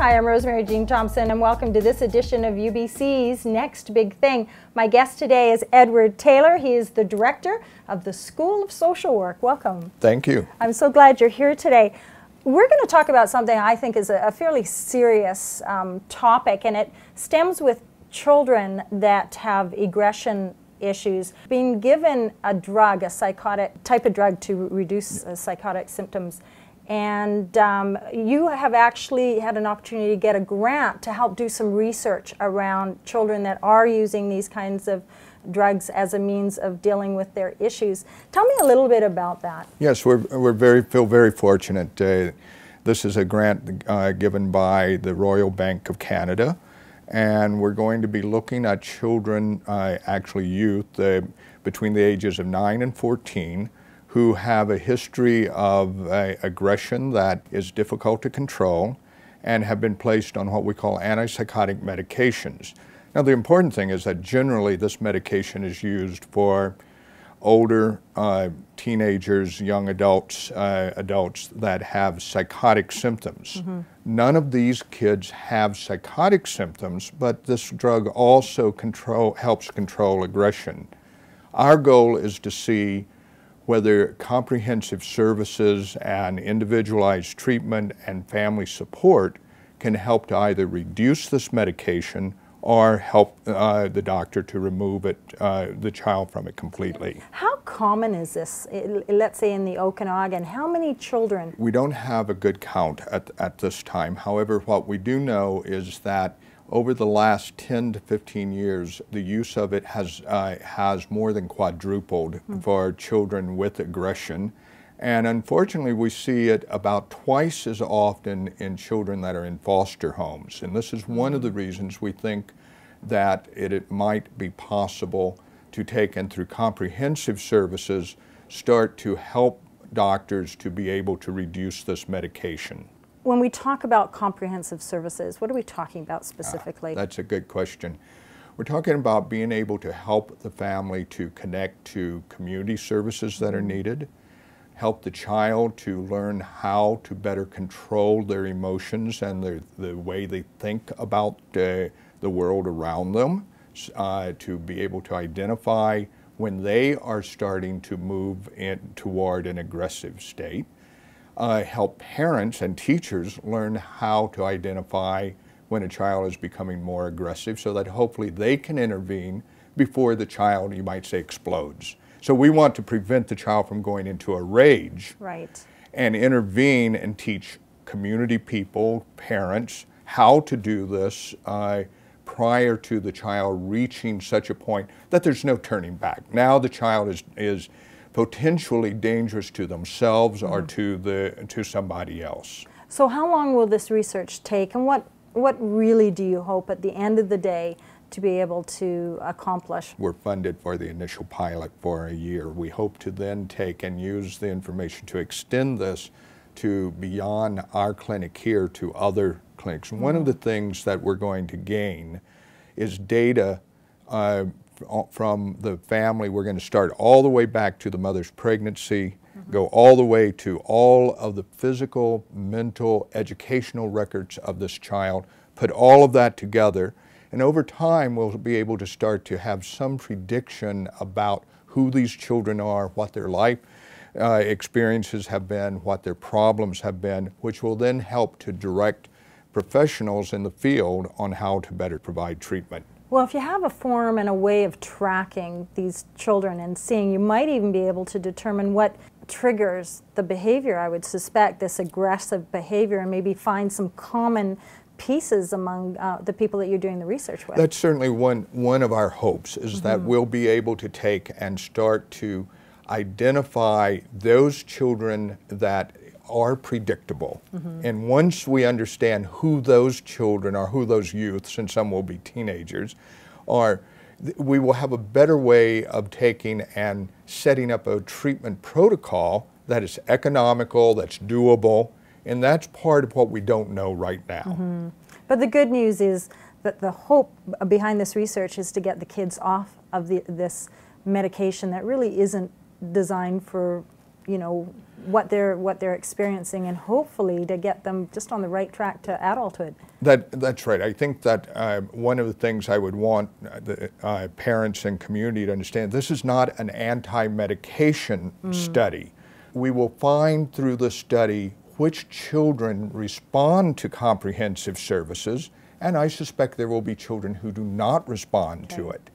Hi, I'm Rosemary Jean Thompson, and welcome to this edition of UBC's Next Big Thing. My guest today is Edward Taylor. He is the director of the School of Social Work. Welcome. Thank you. I'm so glad you're here today. We're going to talk about something I think is a, fairly serious um, topic, and it stems with children that have egression issues being given a drug, a psychotic type of drug to reduce uh, psychotic symptoms and um, you have actually had an opportunity to get a grant to help do some research around children that are using these kinds of drugs as a means of dealing with their issues. Tell me a little bit about that. Yes, we're, we're very, feel very fortunate. Uh, this is a grant uh, given by the Royal Bank of Canada, and we're going to be looking at children, uh, actually youth, uh, between the ages of 9 and 14, who have a history of uh, aggression that is difficult to control and have been placed on what we call antipsychotic medications. Now, the important thing is that generally this medication is used for older uh, teenagers, young adults, uh, adults that have psychotic symptoms. Mm -hmm. None of these kids have psychotic symptoms, but this drug also control, helps control aggression. Our goal is to see whether comprehensive services and individualized treatment and family support can help to either reduce this medication or help uh, the doctor to remove it, uh, the child from it completely. How common is this, let's say in the Okanagan? How many children? We don't have a good count at, at this time. However, what we do know is that over the last 10 to 15 years, the use of it has, uh, has more than quadrupled mm -hmm. for children with aggression. And unfortunately, we see it about twice as often in children that are in foster homes. And this is one of the hmm. reasons we think that it, it might be possible to take and through comprehensive services start to help doctors to be able to reduce this medication when we talk about comprehensive services, what are we talking about specifically? Ah, that's a good question. We're talking about being able to help the family to connect to community services that are mm-hmm. needed, help the child to learn how to better control their emotions and their, the way they think about uh, the world around them, uh, to be able to identify when they are starting to move in toward an aggressive state uh, help parents and teachers learn how to identify when a child is becoming more aggressive so that hopefully they can intervene before the child, you might say, explodes. So we want to prevent the child from going into a rage. Right. And intervene and teach community people, parents, how to do this uh, prior to the child reaching such a point that there's no turning back. Now the child is, is potentially dangerous to themselves mm -hmm. or mm-hmm. to, the, to somebody else. So how long will this research take and what, what really do you hope at the end of the day to be able to accomplish. We're funded for the initial pilot for a year. We hope to then take and use the information to extend this to beyond our clinic here to other clinics. Mm -hmm. One of mm-hmm. the things that we're going to gain is data uh, from the family. We're going to start all the way back to the mother's pregnancy, mm -hmm. go all the way to all of the physical, mental, educational records of this child, put all of that together, and over time we'll be able to start to have some prediction about who these children are, what their life uh, experiences have been, what their problems have been, which will then help to direct professionals in the field on how to better provide treatment. Well, if you have a form and a way of tracking these children and seeing, you might even be able to determine what triggers the behavior, I would suspect, this aggressive behavior, and maybe find some common pieces among uh, the people that you're doing the research with. That's certainly one, one of our hopes is mm -hmm. that mm-hmm. we'll be able to take and start to identify those children that are predictable. Mm-hmm. And once we understand who those children are, who those youths, and some will be teenagers, are, we will have a better way of taking and setting up a treatment protocol that is economical, that's doable, and that's part of what we don't know right now. Mm-hmm. But the good news is that the hope uh, behind this research is to get the kids off of the, this medication that really isn't designed for, you know, what they're what they're experiencing and hopefully to get them just on the right track to adulthood. That that's right. I think that uh, one of the things I would want uh, the uh, parents and community to understand this is not an anti-medication mm. study. We will find through the study which children respond to comprehensive services, and I suspect there will be children who do not respond okay. to it.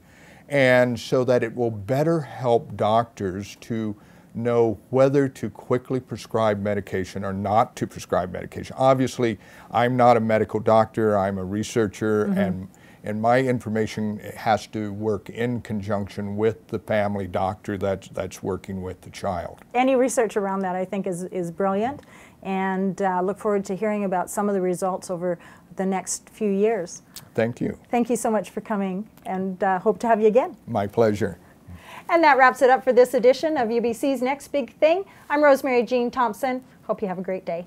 And so that it will better help doctors to know whether to quickly prescribe medication or not to prescribe medication. Obviously, I'm not a medical doctor, I'm a researcher, mm -hmm. and, and my information has to work in conjunction with the family doctor that, that's working with the child. Any research around that, I think, is, is brilliant, and uh, look forward to hearing about some of the results over the next few years. Thank you. Thank you so much for coming, and uh, hope to have you again. My pleasure. And that wraps it up for this edition of UBC's Next Big Thing. I'm Rosemary Jean Thompson. Hope you have a great day.